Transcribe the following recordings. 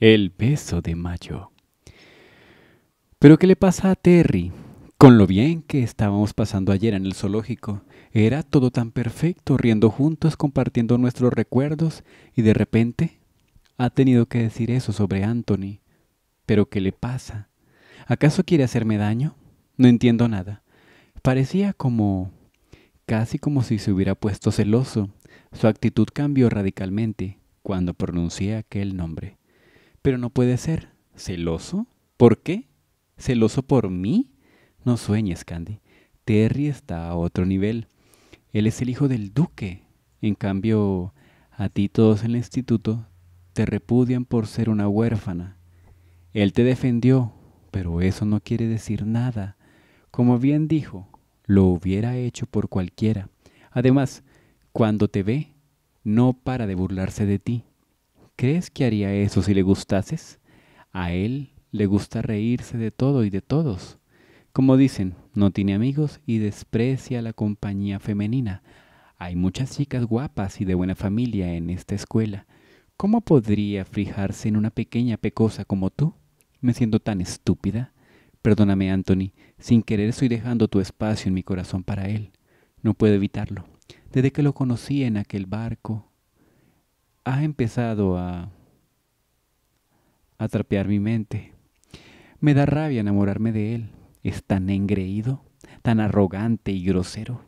El beso de mayo. Pero ¿qué le pasa a Terry? Con lo bien que estábamos pasando ayer en el zoológico, era todo tan perfecto, riendo juntos, compartiendo nuestros recuerdos, y de repente ha tenido que decir eso sobre Anthony. ¿Pero qué le pasa? ¿Acaso quiere hacerme daño? No entiendo nada. Parecía como... casi como si se hubiera puesto celoso. Su actitud cambió radicalmente cuando pronuncié aquel nombre. Pero no puede ser. ¿Celoso? ¿Por qué? ¿Celoso por mí? No sueñes, Candy. Terry está a otro nivel. Él es el hijo del duque. En cambio, a ti todos en el instituto te repudian por ser una huérfana. Él te defendió, pero eso no quiere decir nada. Como bien dijo, lo hubiera hecho por cualquiera. Además, cuando te ve, no para de burlarse de ti. ¿Crees que haría eso si le gustases? A él le gusta reírse de todo y de todos. Como dicen, no tiene amigos y desprecia la compañía femenina. Hay muchas chicas guapas y de buena familia en esta escuela. ¿Cómo podría fijarse en una pequeña pecosa como tú? Me siento tan estúpida. Perdóname, Anthony, sin querer estoy dejando tu espacio en mi corazón para él. No puedo evitarlo. Desde que lo conocí en aquel barco, ha empezado a, a mi mente. Me da rabia enamorarme de él. Es tan engreído, tan arrogante y grosero,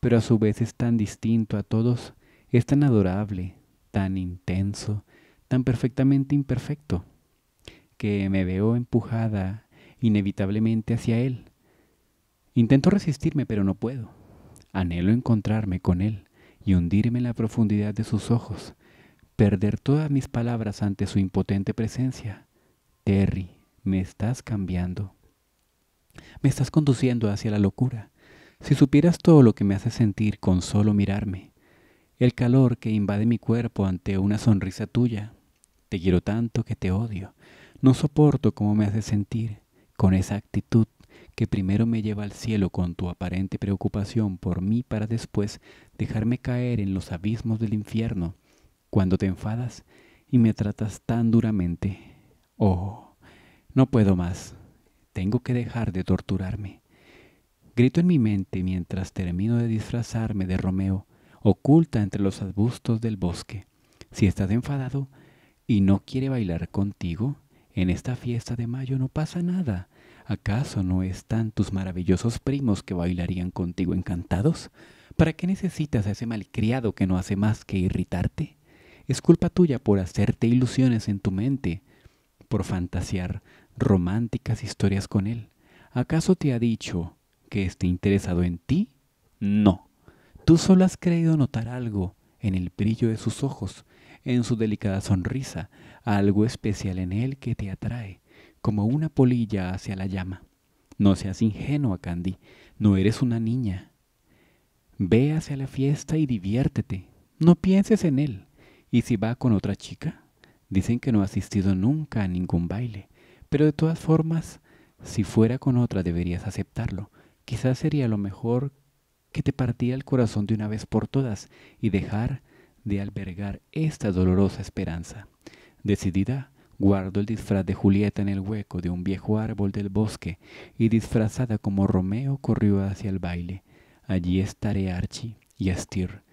pero a su vez es tan distinto a todos, es tan adorable, tan intenso, tan perfectamente imperfecto, que me veo empujada inevitablemente hacia él. Intento resistirme, pero no puedo. Anhelo encontrarme con él y hundirme en la profundidad de sus ojos, perder todas mis palabras ante su impotente presencia. Terry, me estás cambiando. Me estás conduciendo hacia la locura. Si supieras todo lo que me hace sentir con solo mirarme, el calor que invade mi cuerpo ante una sonrisa tuya, te quiero tanto que te odio. No soporto cómo me hace sentir con esa actitud que primero me lleva al cielo con tu aparente preocupación por mí para después dejarme caer en los abismos del infierno cuando te enfadas y me tratas tan duramente. Oh, no puedo más. Tengo que dejar de torturarme. Grito en mi mente mientras termino de disfrazarme de Romeo, oculta entre los arbustos del bosque. Si estás enfadado y no quiere bailar contigo, en esta fiesta de mayo no pasa nada. ¿Acaso no están tus maravillosos primos que bailarían contigo encantados? ¿Para qué necesitas a ese malcriado que no hace más que irritarte? Es culpa tuya por hacerte ilusiones en tu mente, por fantasear románticas historias con él. ¿Acaso te ha dicho que esté interesado en ti? No. Tú solo has creído notar algo en el brillo de sus ojos, en su delicada sonrisa, algo especial en él que te atrae, como una polilla hacia la llama. No seas ingenua, Candy, no eres una niña. Ve hacia la fiesta y diviértete, no pienses en él. ¿Y si va con otra chica? Dicen que no ha asistido nunca a ningún baile, pero de todas formas, si fuera con otra deberías aceptarlo. Quizás sería lo mejor que te partía el corazón de una vez por todas y dejar de albergar esta dolorosa esperanza. Decidida, guardo el disfraz de Julieta en el hueco de un viejo árbol del bosque y disfrazada como Romeo corrió hacia el baile. Allí estaré Archie y Astir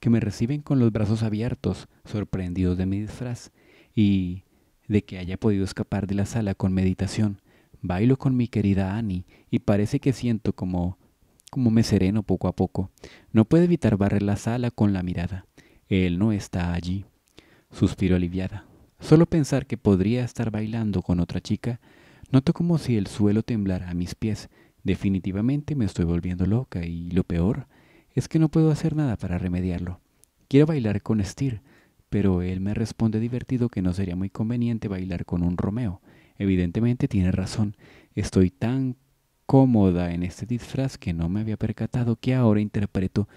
que me reciben con los brazos abiertos, sorprendidos de mi disfraz, y de que haya podido escapar de la sala con meditación. Bailo con mi querida Annie y parece que siento como como me sereno poco a poco. No puedo evitar barrer la sala con la mirada. Él no está allí. Suspiro aliviada. Solo pensar que podría estar bailando con otra chica, noto como si el suelo temblara a mis pies. Definitivamente me estoy volviendo loca y lo peor es que no puedo hacer nada para remediarlo. Quiero bailar con Estir pero él me responde divertido que no sería muy conveniente bailar con un Romeo. Evidentemente tiene razón. Estoy tan cómoda en este disfraz que no me había percatado que ahora interpreto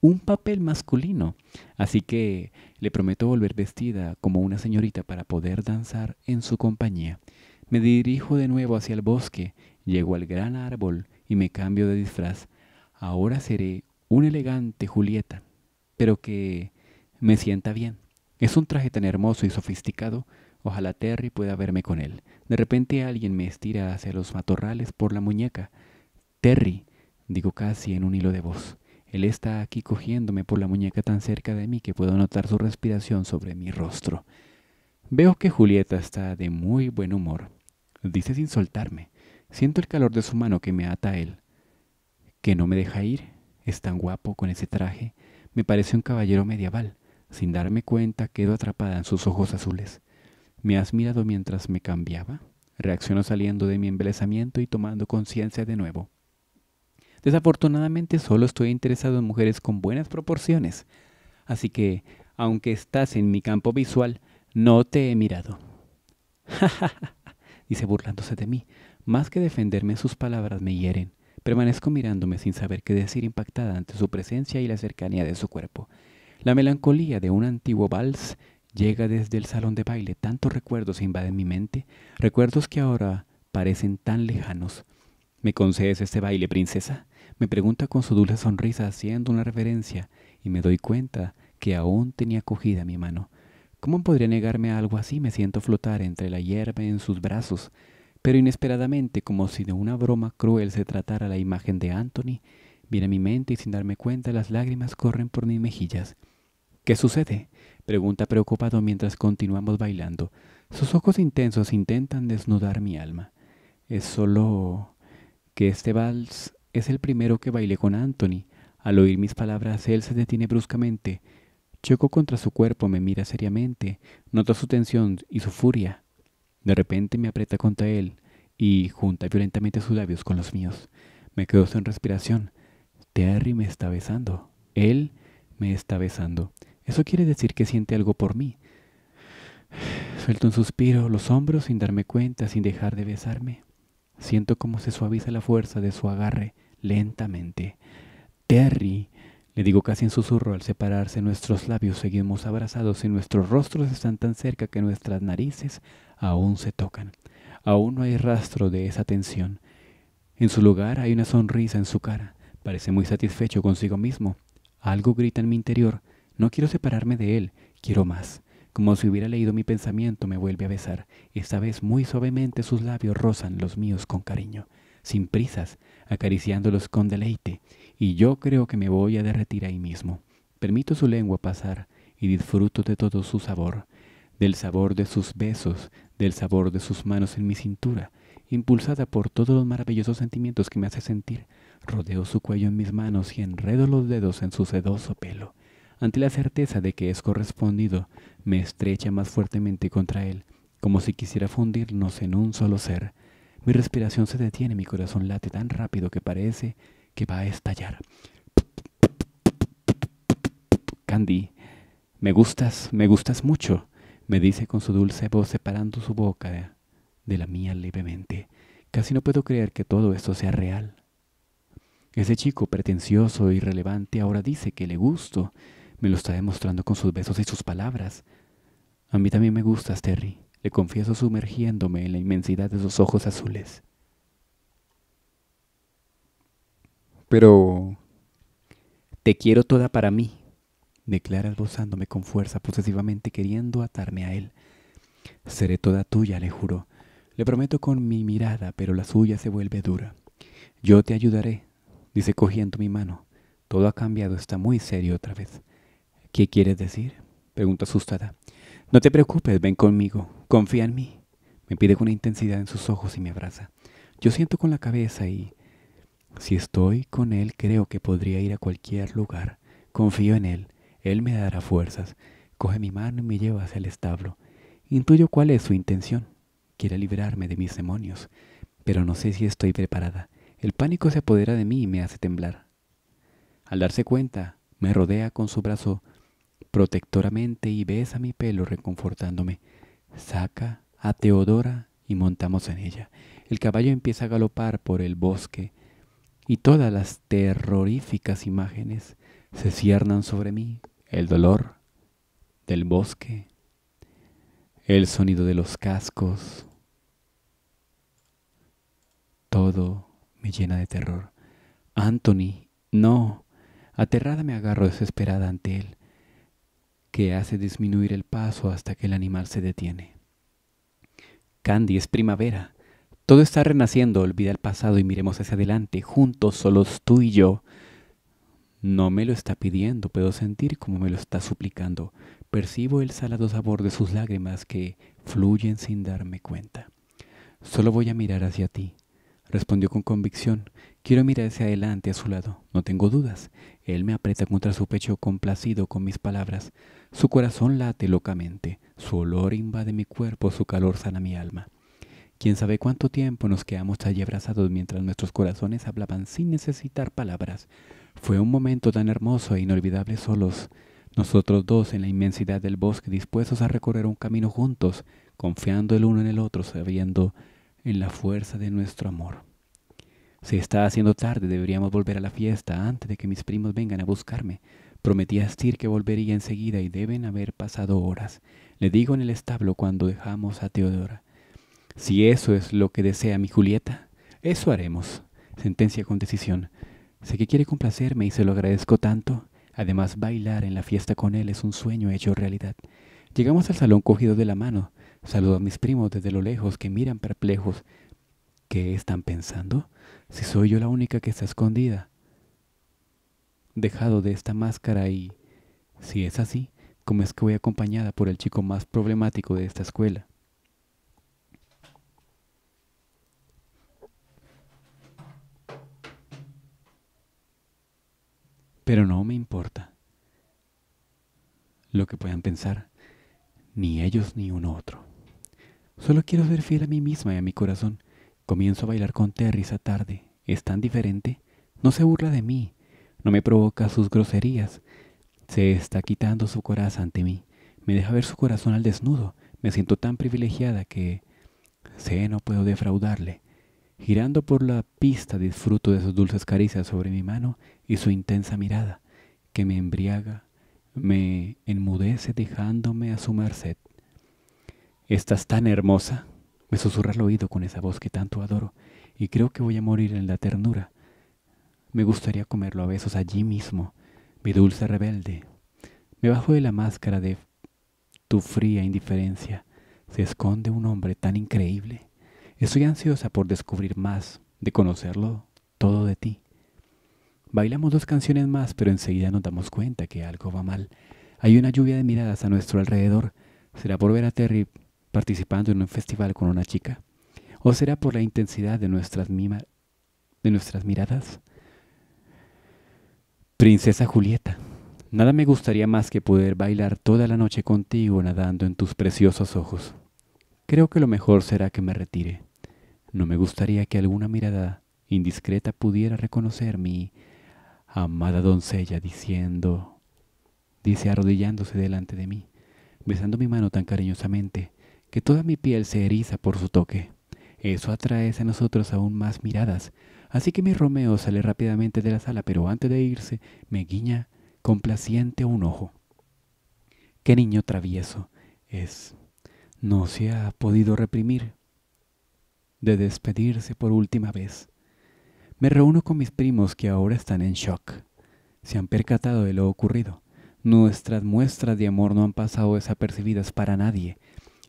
un papel masculino. Así que le prometo volver vestida como una señorita para poder danzar en su compañía. Me dirijo de nuevo hacia el bosque, llego al gran árbol y me cambio de disfraz. Ahora seré un elegante Julieta, pero que me sienta bien. Es un traje tan hermoso y sofisticado, ojalá Terry pueda verme con él. De repente alguien me estira hacia los matorrales por la muñeca. Terry, digo casi en un hilo de voz. Él está aquí cogiéndome por la muñeca tan cerca de mí que puedo notar su respiración sobre mi rostro. Veo que Julieta está de muy buen humor. Dice sin soltarme. Siento el calor de su mano que me ata a él, que no me deja ir. Es tan guapo con ese traje. Me parece un caballero medieval. Sin darme cuenta, quedo atrapada en sus ojos azules. ¿Me has mirado mientras me cambiaba? Reacciono saliendo de mi embelezamiento y tomando conciencia de nuevo. Desafortunadamente solo estoy interesado en mujeres con buenas proporciones. Así que, aunque estás en mi campo visual, no te he mirado. dice burlándose de mí. Más que defenderme sus palabras me hieren. Permanezco mirándome sin saber qué decir impactada ante su presencia y la cercanía de su cuerpo. La melancolía de un antiguo vals llega desde el salón de baile. Tantos recuerdos invaden mi mente, recuerdos que ahora parecen tan lejanos. ¿Me concedes este baile, princesa? Me pregunta con su dulce sonrisa haciendo una reverencia y me doy cuenta que aún tenía cogida mi mano. ¿Cómo podría negarme a algo así? Me siento flotar entre la hierba en sus brazos. Pero inesperadamente, como si de una broma cruel se tratara la imagen de Anthony, viene a mi mente y sin darme cuenta las lágrimas corren por mis mejillas. ¿Qué sucede? pregunta preocupado mientras continuamos bailando. Sus ojos intensos intentan desnudar mi alma. Es solo que este vals es el primero que bailé con Anthony. Al oír mis palabras, él se detiene bruscamente. Choco contra su cuerpo, me mira seriamente, noto su tensión y su furia. De repente me aprieta contra él y junta violentamente sus labios con los míos. Me quedo sin respiración. Terry me está besando. Él me está besando. Eso quiere decir que siente algo por mí. Suelto un suspiro, los hombros sin darme cuenta, sin dejar de besarme. Siento cómo se suaviza la fuerza de su agarre lentamente. Terry, le digo casi en susurro al separarse nuestros labios, seguimos abrazados y nuestros rostros están tan cerca que nuestras narices aún se tocan. Aún no hay rastro de esa tensión. En su lugar hay una sonrisa en su cara. Parece muy satisfecho consigo mismo. Algo grita en mi interior. No quiero separarme de él. Quiero más. Como si hubiera leído mi pensamiento, me vuelve a besar. Esta vez muy suavemente sus labios rozan los míos con cariño, sin prisas, acariciándolos con deleite. Y yo creo que me voy a derretir ahí mismo. Permito su lengua pasar y disfruto de todo su sabor del sabor de sus besos, del sabor de sus manos en mi cintura, impulsada por todos los maravillosos sentimientos que me hace sentir. Rodeo su cuello en mis manos y enredo los dedos en su sedoso pelo. Ante la certeza de que es correspondido, me estrecha más fuertemente contra él, como si quisiera fundirnos en un solo ser. Mi respiración se detiene, mi corazón late tan rápido que parece que va a estallar. Candy, me gustas, me gustas mucho me dice con su dulce voz separando su boca de la mía levemente. Casi no puedo creer que todo esto sea real. Ese chico pretencioso e irrelevante ahora dice que le gusto. Me lo está demostrando con sus besos y sus palabras. A mí también me gustas, Terry. Le confieso sumergiéndome en la inmensidad de sus ojos azules. Pero... Te quiero toda para mí, declara esbozándome con fuerza, posesivamente queriendo atarme a él. Seré toda tuya, le juro. Le prometo con mi mirada, pero la suya se vuelve dura. Yo te ayudaré, dice cogiendo mi mano. Todo ha cambiado, está muy serio otra vez. ¿Qué quieres decir? pregunta asustada. No te preocupes, ven conmigo, confía en mí. Me pide con intensidad en sus ojos y me abraza. Yo siento con la cabeza y... Si estoy con él, creo que podría ir a cualquier lugar. Confío en él. Él me dará fuerzas, coge mi mano y me lleva hacia el establo. Intuyo cuál es su intención. Quiere librarme de mis demonios, pero no sé si estoy preparada. El pánico se apodera de mí y me hace temblar. Al darse cuenta, me rodea con su brazo protectoramente y besa mi pelo reconfortándome. Saca a Teodora y montamos en ella. El caballo empieza a galopar por el bosque y todas las terroríficas imágenes se ciernan sobre mí el dolor del bosque, el sonido de los cascos, todo me llena de terror. Anthony, no. Aterrada me agarro desesperada ante él, que hace disminuir el paso hasta que el animal se detiene. Candy, es primavera. Todo está renaciendo, olvida el pasado y miremos hacia adelante, juntos, solos tú y yo. No me lo está pidiendo, puedo sentir como me lo está suplicando. Percibo el salado sabor de sus lágrimas que fluyen sin darme cuenta. Solo voy a mirar hacia ti, respondió con convicción. Quiero mirar hacia adelante, a su lado. No tengo dudas. Él me aprieta contra su pecho complacido con mis palabras. Su corazón late locamente. Su olor invade mi cuerpo, su calor sana mi alma. Quién sabe cuánto tiempo nos quedamos allí abrazados mientras nuestros corazones hablaban sin necesitar palabras. Fue un momento tan hermoso e inolvidable solos, nosotros dos en la inmensidad del bosque dispuestos a recorrer un camino juntos, confiando el uno en el otro, sabiendo en la fuerza de nuestro amor. Se está haciendo tarde, deberíamos volver a la fiesta antes de que mis primos vengan a buscarme. Prometí a Stir que volvería enseguida y deben haber pasado horas. Le digo en el establo cuando dejamos a Teodora. Si eso es lo que desea mi Julieta, eso haremos, sentencia con decisión. Sé que quiere complacerme y se lo agradezco tanto. Además, bailar en la fiesta con él es un sueño hecho realidad. Llegamos al salón cogido de la mano. Saludo a mis primos desde lo lejos que miran perplejos. ¿Qué están pensando? Si soy yo la única que está escondida. Dejado de esta máscara y... Si es así, ¿cómo es que voy acompañada por el chico más problemático de esta escuela? Pero no me importa lo que puedan pensar, ni ellos ni uno otro. Solo quiero ser fiel a mí misma y a mi corazón. Comienzo a bailar con Terry esa tarde. Es tan diferente. No se burla de mí. No me provoca sus groserías. Se está quitando su corazón ante mí. Me deja ver su corazón al desnudo. Me siento tan privilegiada que sé no puedo defraudarle. Girando por la pista disfruto de sus dulces caricias sobre mi mano y su intensa mirada, que me embriaga, me enmudece dejándome a su merced. Estás tan hermosa, me susurra al oído con esa voz que tanto adoro, y creo que voy a morir en la ternura. Me gustaría comerlo a besos allí mismo, mi dulce rebelde. Me bajo de la máscara de tu fría indiferencia. Se esconde un hombre tan increíble. Estoy ansiosa por descubrir más, de conocerlo todo de ti. Bailamos dos canciones más, pero enseguida nos damos cuenta que algo va mal. Hay una lluvia de miradas a nuestro alrededor. ¿Será por ver a Terry participando en un festival con una chica? ¿O será por la intensidad de nuestras, miradas? Princesa Julieta, nada me gustaría más que poder bailar toda la noche contigo nadando en tus preciosos ojos. Creo que lo mejor será que me retire. No me gustaría que alguna mirada indiscreta pudiera reconocer mi amada doncella diciendo, dice arrodillándose delante de mí, besando mi mano tan cariñosamente que toda mi piel se eriza por su toque. Eso atrae a nosotros aún más miradas, así que mi Romeo sale rápidamente de la sala, pero antes de irse me guiña complaciente un ojo. Qué niño travieso es. No se ha podido reprimir de despedirse por última vez. Me reúno con mis primos que ahora están en shock. Se han percatado de lo ocurrido. Nuestras muestras de amor no han pasado desapercibidas para nadie.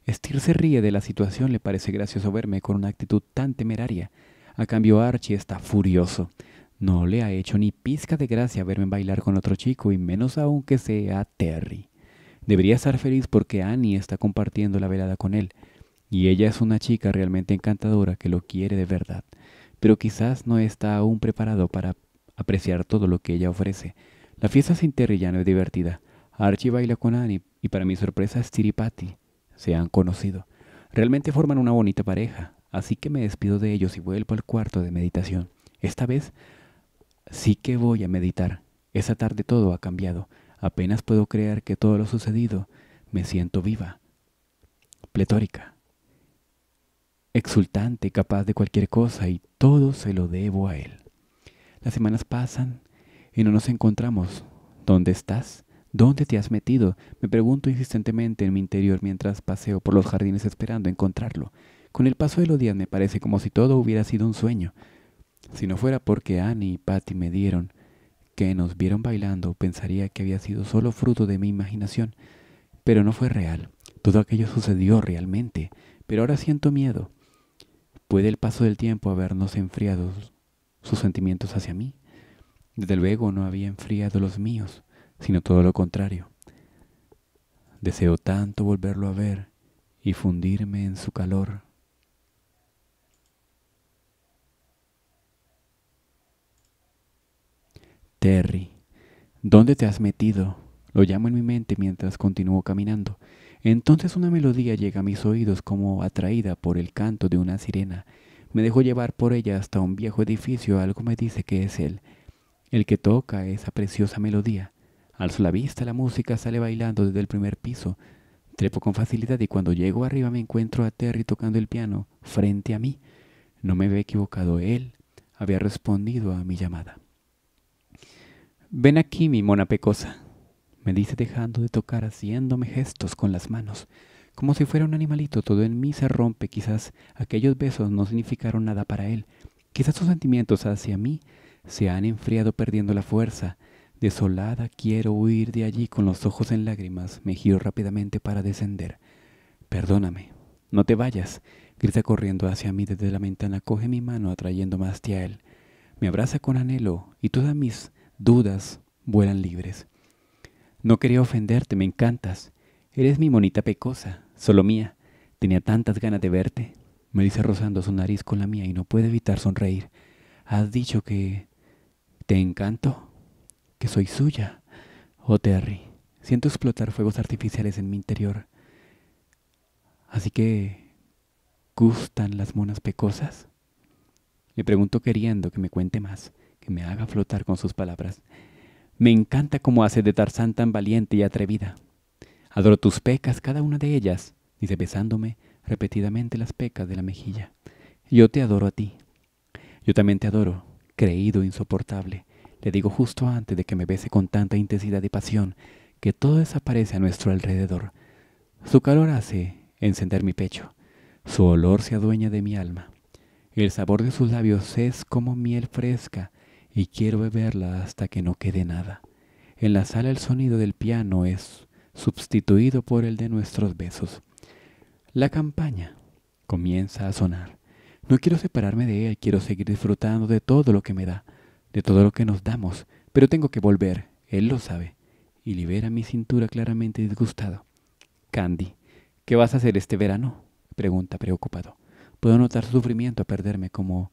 estir se ríe de la situación, le parece gracioso verme con una actitud tan temeraria. A cambio, Archie está furioso. No le ha hecho ni pizca de gracia verme bailar con otro chico, y menos aún que sea Terry. Debería estar feliz porque Annie está compartiendo la velada con él. Y ella es una chica realmente encantadora que lo quiere de verdad, pero quizás no está aún preparado para apreciar todo lo que ella ofrece. La fiesta sin Terry ya no es divertida. Archie baila con Annie y para mi sorpresa Stiripati se han conocido. Realmente forman una bonita pareja, así que me despido de ellos y vuelvo al cuarto de meditación. Esta vez sí que voy a meditar. Esa tarde todo ha cambiado. Apenas puedo creer que todo lo sucedido. Me siento viva, pletórica exultante, capaz de cualquier cosa y todo se lo debo a él. Las semanas pasan y no nos encontramos. ¿Dónde estás? ¿Dónde te has metido? Me pregunto insistentemente en mi interior mientras paseo por los jardines esperando encontrarlo. Con el paso de los días me parece como si todo hubiera sido un sueño. Si no fuera porque Annie y Patty me dieron que nos vieron bailando, pensaría que había sido solo fruto de mi imaginación. Pero no fue real. Todo aquello sucedió realmente. Pero ahora siento miedo puede el paso del tiempo habernos enfriado sus sentimientos hacia mí. Desde luego no había enfriado los míos, sino todo lo contrario. Deseo tanto volverlo a ver y fundirme en su calor. Terry, ¿dónde te has metido? Lo llamo en mi mente mientras continúo caminando. Entonces una melodía llega a mis oídos como atraída por el canto de una sirena. Me dejo llevar por ella hasta un viejo edificio, algo me dice que es él, el que toca esa preciosa melodía. Alzo la vista, la música sale bailando desde el primer piso. Trepo con facilidad y cuando llego arriba me encuentro a Terry tocando el piano frente a mí. No me había equivocado, él había respondido a mi llamada. Ven aquí, mi mona pecosa me dice dejando de tocar, haciéndome gestos con las manos. Como si fuera un animalito, todo en mí se rompe, quizás aquellos besos no significaron nada para él, quizás sus sentimientos hacia mí se han enfriado perdiendo la fuerza. Desolada quiero huir de allí con los ojos en lágrimas, me giro rápidamente para descender. Perdóname, no te vayas, grita corriendo hacia mí desde la ventana, coge mi mano atrayéndome hacia él, me abraza con anhelo y todas mis dudas vuelan libres. No quería ofenderte, me encantas. Eres mi monita pecosa, solo mía. Tenía tantas ganas de verte. Me dice rozando su nariz con la mía y no puede evitar sonreír. Has dicho que... ¿Te encanto? ¿Que soy suya? Oh, Terry, siento explotar fuegos artificiales en mi interior. Así que... ¿Gustan las monas pecosas? Le pregunto queriendo que me cuente más, que me haga flotar con sus palabras. Me encanta cómo hace de Tarzán tan valiente y atrevida. Adoro tus pecas, cada una de ellas, dice besándome repetidamente las pecas de la mejilla. Yo te adoro a ti. Yo también te adoro, creído insoportable. Le digo justo antes de que me bese con tanta intensidad y pasión que todo desaparece a nuestro alrededor. Su calor hace encender mi pecho. Su olor se adueña de mi alma. El sabor de sus labios es como miel fresca y quiero beberla hasta que no quede nada. En la sala el sonido del piano es sustituido por el de nuestros besos. La campaña comienza a sonar. No quiero separarme de él, quiero seguir disfrutando de todo lo que me da, de todo lo que nos damos, pero tengo que volver, él lo sabe, y libera mi cintura claramente disgustado. Candy, ¿qué vas a hacer este verano? pregunta preocupado. Puedo notar sufrimiento a perderme como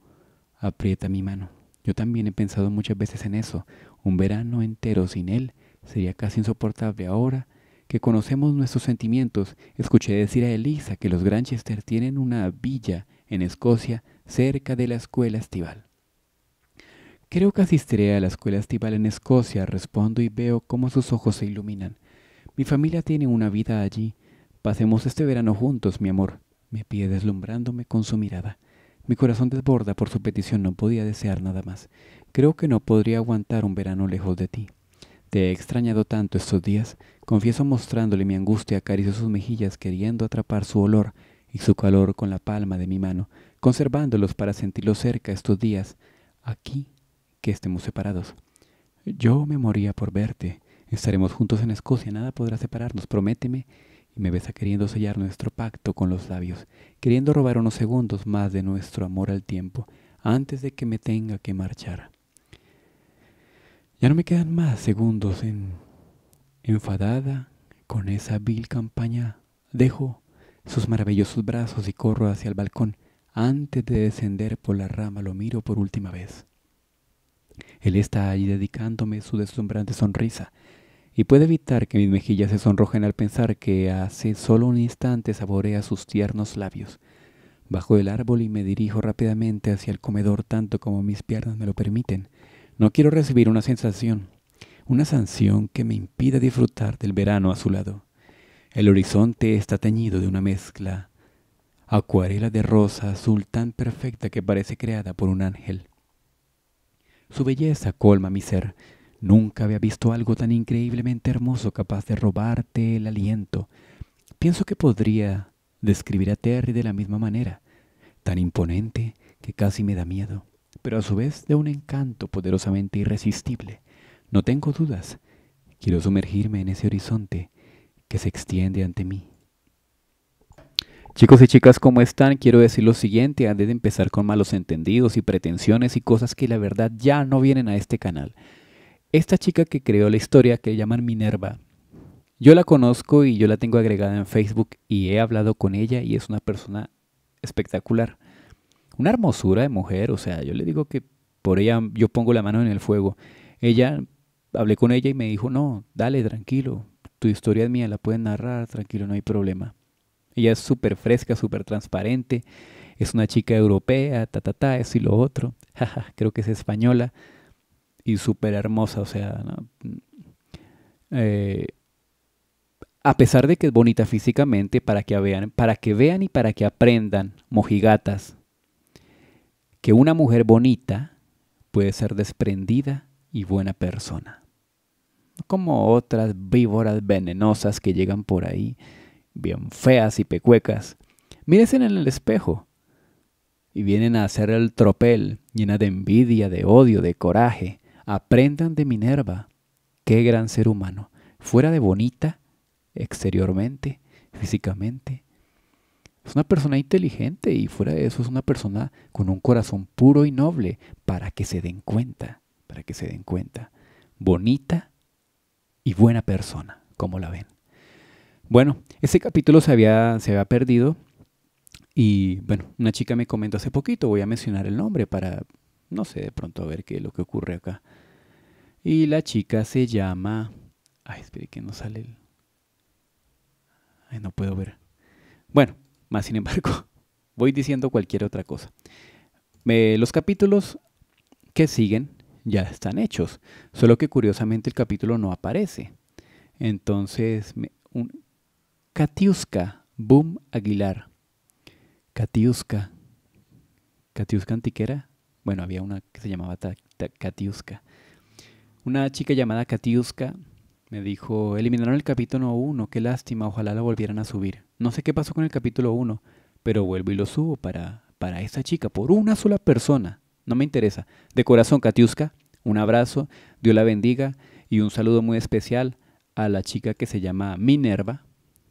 aprieta mi mano. Yo también he pensado muchas veces en eso. Un verano entero sin él sería casi insoportable ahora que conocemos nuestros sentimientos. Escuché decir a Elisa que los Granchester tienen una villa en Escocia cerca de la escuela estival. Creo que asistiré a la escuela estival en Escocia, respondo y veo cómo sus ojos se iluminan. Mi familia tiene una vida allí. Pasemos este verano juntos, mi amor, me pide deslumbrándome con su mirada. Mi corazón desborda por su petición, no podía desear nada más. Creo que no podría aguantar un verano lejos de ti. Te he extrañado tanto estos días, confieso mostrándole mi angustia, acaricio sus mejillas queriendo atrapar su olor y su calor con la palma de mi mano, conservándolos para sentirlos cerca estos días, aquí que estemos separados. Yo me moría por verte. Estaremos juntos en Escocia, nada podrá separarnos, prométeme me besa queriendo sellar nuestro pacto con los labios, queriendo robar unos segundos más de nuestro amor al tiempo, antes de que me tenga que marchar. Ya no me quedan más segundos en enfadada con esa vil campaña. Dejo sus maravillosos brazos y corro hacia el balcón. Antes de descender por la rama lo miro por última vez. Él está allí dedicándome su deslumbrante sonrisa, y puedo evitar que mis mejillas se sonrojen al pensar que hace solo un instante saborea sus tiernos labios. Bajo el árbol y me dirijo rápidamente hacia el comedor tanto como mis piernas me lo permiten. No quiero recibir una sensación, una sanción que me impida disfrutar del verano a su lado. El horizonte está teñido de una mezcla acuarela de rosa azul tan perfecta que parece creada por un ángel. Su belleza colma mi ser, Nunca había visto algo tan increíblemente hermoso capaz de robarte el aliento. Pienso que podría describir a Terry de la misma manera, tan imponente que casi me da miedo, pero a su vez de un encanto poderosamente irresistible. No tengo dudas, quiero sumergirme en ese horizonte que se extiende ante mí. Chicos y chicas, ¿cómo están? Quiero decir lo siguiente antes de empezar con malos entendidos y pretensiones y cosas que la verdad ya no vienen a este canal. Esta chica que creó la historia, que llaman Minerva, yo la conozco y yo la tengo agregada en Facebook y he hablado con ella y es una persona espectacular. Una hermosura de mujer, o sea, yo le digo que por ella yo pongo la mano en el fuego. Ella, hablé con ella y me dijo, no, dale, tranquilo, tu historia es mía, la puedes narrar, tranquilo, no hay problema. Ella es súper fresca, súper transparente, es una chica europea, ta, ta, ta, eso y lo otro, creo que es española y súper hermosa, o sea, eh, a pesar de que es bonita físicamente, para que vean, para que vean y para que aprendan, mojigatas, que una mujer bonita puede ser desprendida y buena persona. Como otras víboras venenosas que llegan por ahí, bien feas y pecuecas. Mírense en el espejo y vienen a hacer el tropel, llena de envidia, de odio, de coraje, Aprendan de Minerva. Qué gran ser humano. Fuera de bonita, exteriormente, físicamente. Es una persona inteligente y fuera de eso es una persona con un corazón puro y noble para que se den cuenta, para que se den cuenta. Bonita y buena persona, como la ven. Bueno, ese capítulo se había, se había perdido y bueno, una chica me comentó hace poquito, voy a mencionar el nombre para no sé de pronto a ver qué es lo que ocurre acá. Y la chica se llama... Ay, espere que no sale el... Ay, no puedo ver. Bueno, más sin embargo, voy diciendo cualquier otra cosa. los capítulos que siguen ya están hechos, solo que curiosamente el capítulo no aparece. Entonces, un, Katiuska, Boom Aguilar. Katiuska. Katiuska Antiquera. Bueno, había una que se llamaba Katiuska. Una chica llamada Katiuska me dijo, eliminaron el capítulo 1, qué lástima, ojalá la volvieran a subir. No sé qué pasó con el capítulo 1, pero vuelvo y lo subo para, para esa chica, por una sola persona. No me interesa. De corazón, Katiuska, un abrazo, Dios la bendiga y un saludo muy especial a la chica que se llama Minerva,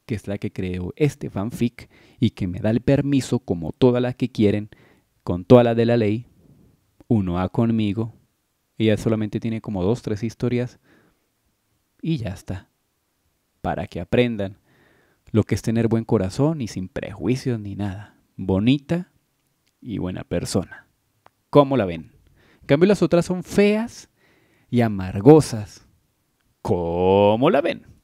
que es la que creó este fanfic y que me da el permiso, como todas las que quieren, con toda la de la ley, uno a conmigo. Ella solamente tiene como dos, tres historias y ya está. Para que aprendan lo que es tener buen corazón y sin prejuicios ni nada. Bonita y buena persona. ¿Cómo la ven? En cambio las otras son feas y amargosas. ¿Cómo la ven?